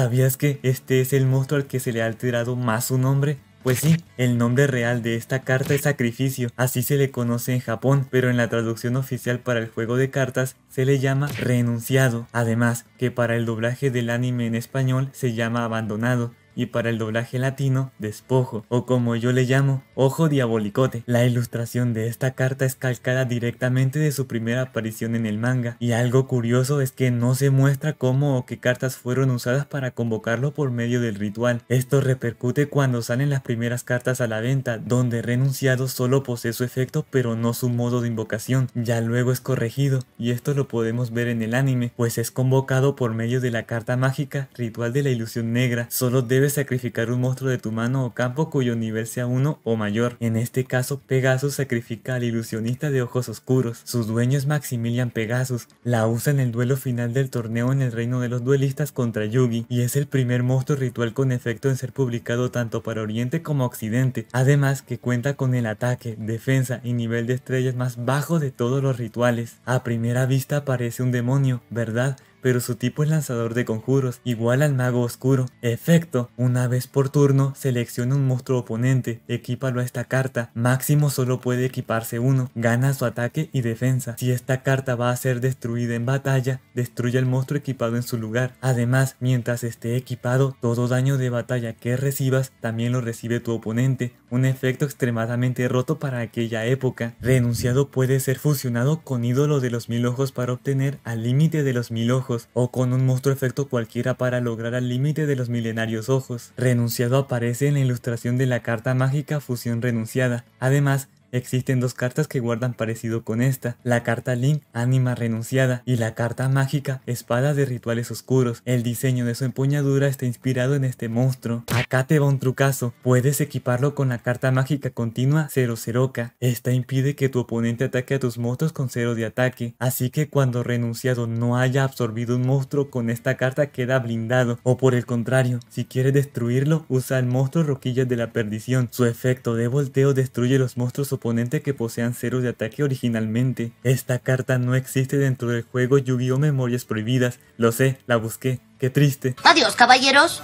¿Sabías que este es el monstruo al que se le ha alterado más su nombre? Pues sí, el nombre real de esta carta es Sacrificio, así se le conoce en Japón, pero en la traducción oficial para el juego de cartas se le llama Renunciado, además que para el doblaje del anime en español se llama Abandonado, y para el doblaje latino, Despojo, o como yo le llamo, Ojo Diabolicote. La ilustración de esta carta es calcada directamente de su primera aparición en el manga, y algo curioso es que no se muestra cómo o qué cartas fueron usadas para convocarlo por medio del ritual. Esto repercute cuando salen las primeras cartas a la venta, donde Renunciado solo posee su efecto pero no su modo de invocación. Ya luego es corregido, y esto lo podemos ver en el anime, pues es convocado por medio de la carta mágica Ritual de la Ilusión Negra. Solo debe sacrificar un monstruo de tu mano o campo cuyo nivel sea uno o mayor. En este caso, Pegasus sacrifica al ilusionista de ojos oscuros. Su dueño es Maximilian Pegasus. La usa en el duelo final del torneo en el reino de los duelistas contra Yugi y es el primer monstruo ritual con efecto en ser publicado tanto para Oriente como Occidente. Además que cuenta con el ataque, defensa y nivel de estrellas más bajo de todos los rituales. A primera vista parece un demonio, ¿verdad? pero su tipo es lanzador de conjuros, igual al mago oscuro. Efecto, una vez por turno selecciona un monstruo oponente, equípalo a esta carta, máximo solo puede equiparse uno, gana su ataque y defensa. Si esta carta va a ser destruida en batalla, destruye al monstruo equipado en su lugar. Además, mientras esté equipado, todo daño de batalla que recibas también lo recibe tu oponente, un efecto extremadamente roto para aquella época. Renunciado puede ser fusionado con ídolo de los mil ojos para obtener al límite de los mil ojos o con un monstruo efecto cualquiera para lograr al límite de los milenarios ojos. Renunciado aparece en la ilustración de la carta mágica Fusión Renunciada. Además, Existen dos cartas que guardan parecido con esta, la carta Link, ánima renunciada, y la carta mágica, espada de rituales oscuros. El diseño de su empuñadura está inspirado en este monstruo. Acá te va un trucazo, puedes equiparlo con la carta mágica continua 0 k Esta impide que tu oponente ataque a tus monstruos con 0 de ataque, así que cuando renunciado no haya absorbido un monstruo con esta carta queda blindado, o por el contrario, si quieres destruirlo, usa el monstruo roquillas de la perdición. Su efecto de volteo destruye los monstruos oponente que posean ceros de ataque originalmente. Esta carta no existe dentro del juego Yu-Gi-Oh! Memorias Prohibidas. Lo sé, la busqué. Qué triste. Adiós, caballeros.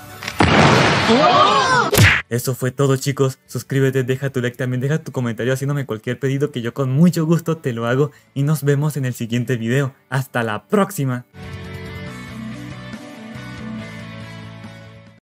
Eso fue todo chicos, suscríbete, deja tu like, también deja tu comentario haciéndome cualquier pedido que yo con mucho gusto te lo hago y nos vemos en el siguiente video. ¡Hasta la próxima!